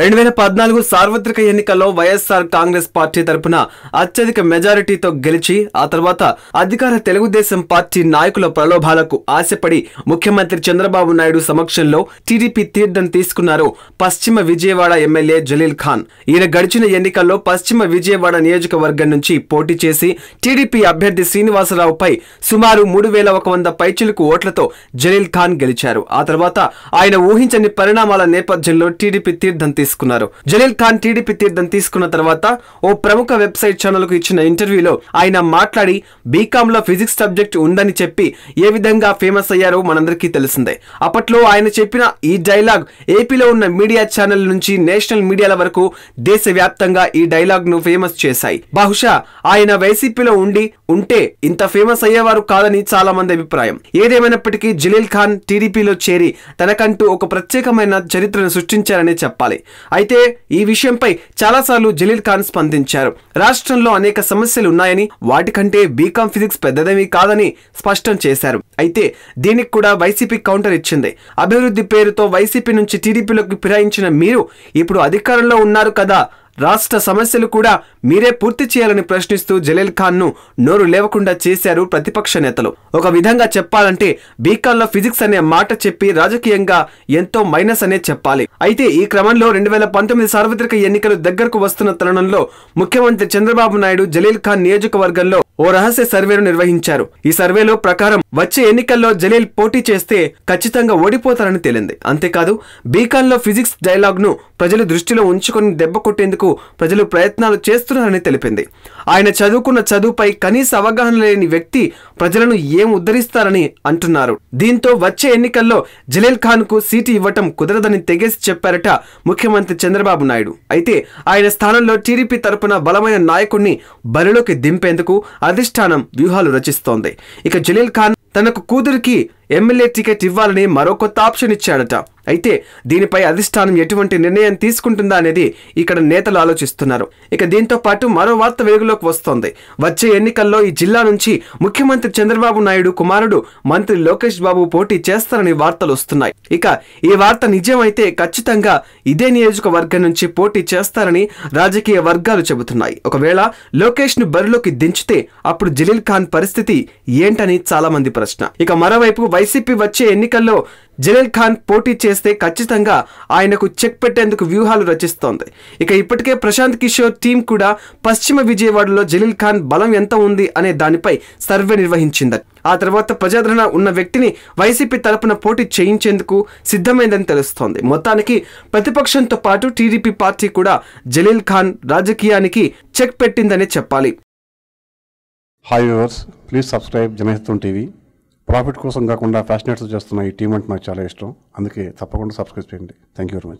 రెండు వేల పద్నాలుగు సార్వత్రిక ఎన్నికల్లో వైఎస్ఆర్ కాంగ్రెస్ పార్టీ తరపున అత్యధిక మెజారిటీతో గెలిచి ఆ తర్వాత అధికార తెలుగుదేశం పార్టీ నాయకుల ప్రలోభాలకు ఆశపడి ముఖ్యమంత్రి చంద్రబాబు నాయుడు సమక్షంలో టీడీపీ తీర్థం తీసుకున్నారు పశ్చిమ విజయవాడ ఎమ్మెల్యే జలీల్ ఖాన్ ఈయన గడిచిన ఎన్నికల్లో పశ్చిమ విజయవాడ నియోజకవర్గం నుంచి పోటీ చేసి టీడీపీ అభ్యర్థి శ్రీనివాసరావుపై సుమారు మూడు వేల ఒక వంద పైచిలకు ఓట్లతో జలీల్ ఖాన్ గెలిచారు ఆ తర్వాత ఆయన ఊహించని పరిణామాల నేపథ్యంలో టీడీపీ తీర్థం తీసుకున్నారు జలీల్ ఖాన్ టీడీపీ తీర్థం తీసుకున్న తర్వాత ఓ ప్రముఖ వెబ్సైట్ ఛానల్ కు ఇచ్చిన ఇంటర్వ్యూలో ఆయన మాట్లాడి లో ఫిజిక్స్ సబ్జెక్ట్ ఉందని చెప్పి ఏ విధంగా ఫేమస్ అయ్యారో మనందరికీ తెలిసిందే అప్పట్లో ఆయన చెప్పిన ఈ డైలాగ్ ఏపీలో ఉన్న మీడియా ఛానల్ నుంచి నేషనల్ మీడియాల వరకు వ్యాప్తంగా ఈ డైలాగ్ ను ఫేమస్ చేశాయి బహుశా ఆయన వైసీపీలో ఉండి ఉంటే ఇంత ఫేమస్ అయ్యేవారు కాదని చాలా మంది అభిప్రాయం ఏదేమైనప్పటికీ జలీల్ ఖాన్ టీడీపీలో చేరి తనకంటూ ఒక ప్రత్యేకమైన చరిత్రను సృష్టించారనే చెప్పాలి అయితే ఈ విషయంపై చాలాసార్లు జలీల్ ఖాన్ స్పందించారు రాష్ట్రంలో అనేక సమస్యలు ఉన్నాయని వాటికంటే బీకామ్ ఫిజిక్స్ పెద్దదేమీ కాదని స్పష్టం చేశారు అయితే దీనికి కూడా వైసీపీ కౌంటర్ ఇచ్చింది అభివృద్ధి పేరుతో వైసీపీ నుంచి టీడీపీలోకి ఫిరాయించిన మీరు ఇప్పుడు అధికారంలో ఉన్నారు కదా రాష్ట్ర సమస్యలు కూడా మీరే పూర్తి చేయాలని ప్రశ్నిస్తూ జలీల్ ఖాన్ను నోరు లేవకుండా చేశారు ప్రతిపక్ష నేతలు ఒక విధంగా చెప్పాలంటే బీకాన్లో ఫిజిక్స్ అనే మాట చెప్పి రాజకీయంగా ఎంతో మైనస్ అనే చెప్పాలి అయితే ఈ క్రమంలో రెండు వేల పంతొమ్మిది సార్వత్రిక ఎన్నికలు దగ్గరకు వస్తున్న తరుణంలో ముఖ్యమంత్రి చంద్రబాబు నాయుడు జలీల్ ఖాన్ నియోజకవర్గంలో ఓ రహస్య సర్వేను నిర్వహించారు ఈ సర్వేలో ప్రకారం వచ్చే ఎన్నికల్లో జలీల్ పోటీ చేస్తే ఖచ్చితంగా ఓడిపోతారని తేలింది అంతేకాదు బీకాన్లో ఫిజిక్స్ డైలాగ్ను ప్రజలు దృష్టిలో ఉంచుకొని దెబ్బ కొట్టేందుకు ప్రజలు ప్రయత్నాలు చేస్తున్నారని తెలిపింది ఆయన చదువుకున్న చదువుపై కనీస అవగాహన లేని వ్యక్తి ప్రజలను ఏం ఉద్ధరిస్తారని అంటున్నారు దీంతో వచ్చే ఎన్నికల్లో జలీల్ ఖాన్కు సీటు ఇవ్వటం కుదరదని తెగేసి చెప్పారట ముఖ్యమంత్రి చంద్రబాబు నాయుడు అయితే ఆయన స్థానంలో టీడీపీ తరపున బలమైన నాయకుడిని బరిలోకి దింపేందుకు అధిష్టానం వ్యూహాలు రచిస్తోంది ఇక జలీల్ ఖాన్ తనకు కూతురికి ఎమ్మెల్యే టికెట్ ఇవ్వాలని మరో కొత్త ఆప్షన్ ఇచ్చాడట అయితే దీనిపై అధిష్టానం ఎటువంటి నిర్ణయం తీసుకుంటుందా అనేది ఇక్కడ నేతలు ఆలోచిస్తున్నారు ఇక దీంతో పాటు మరో వార్త వెలుగులోకి వస్తోంది వచ్చే ఎన్నికల్లో ఈ జిల్లా నుంచి ముఖ్యమంత్రి చంద్రబాబు నాయుడు కుమారుడు మంత్రి లోకేష్ బాబు పోటీ చేస్తారని వార్తలు వస్తున్నాయి ఇక ఈ వార్త నిజమైతే ఖచ్చితంగా ఇదే నియోజకవర్గం నుంచి పోటీ చేస్తారని రాజకీయ వర్గాలు చెబుతున్నాయి ఒకవేళ లోకేష్ ను బరిలోకి దించితే అప్పుడు జలీల్ ఖాన్ పరిస్థితి ఏంటని చాలా మంది ప్రశ్న ఇక మరోవైపు వైసీపీ వచ్చే ఎన్నికల్లో జలీల్ ఖాన్ పోటీ చేస్తే ఖచ్చితంగా ఆయనకు చెక్ పెట్టేందుకు వ్యూహాలు రచిస్తోంది ఇక ఇప్పటికే ప్రశాంత్ కిషోర్ టీం కూడా పశ్చిమ విజయవాడలో జలీల్ ఖాన్ బలం ఎంత ఉంది అనే దానిపై సర్వే నిర్వహించింది ఆ తర్వాత ప్రజాదరణ ఉన్న వ్యక్తిని వైసీపీ తరపున పోటీ చేయించేందుకు సిద్ధమైందని తెలుస్తోంది మొత్తానికి ప్రతిపక్షంతో పాటు టీడీపీ పార్టీ కూడా జలీల్ ఖాన్ రాజకీయానికి చెక్ పెట్టిందనే చెప్పాలి hi please subscribe Janahitam TV profit కోసం కాకుండా ఫ్యాషనేట్స్ చేస్తున్న ఈ టీం అంటే నాకు చాలా ఇష్టం అందుకే తప్పకుండా సబ్స్క్రైబ్ చేయండి థ్యాంక్ యూ వెరీ మచ్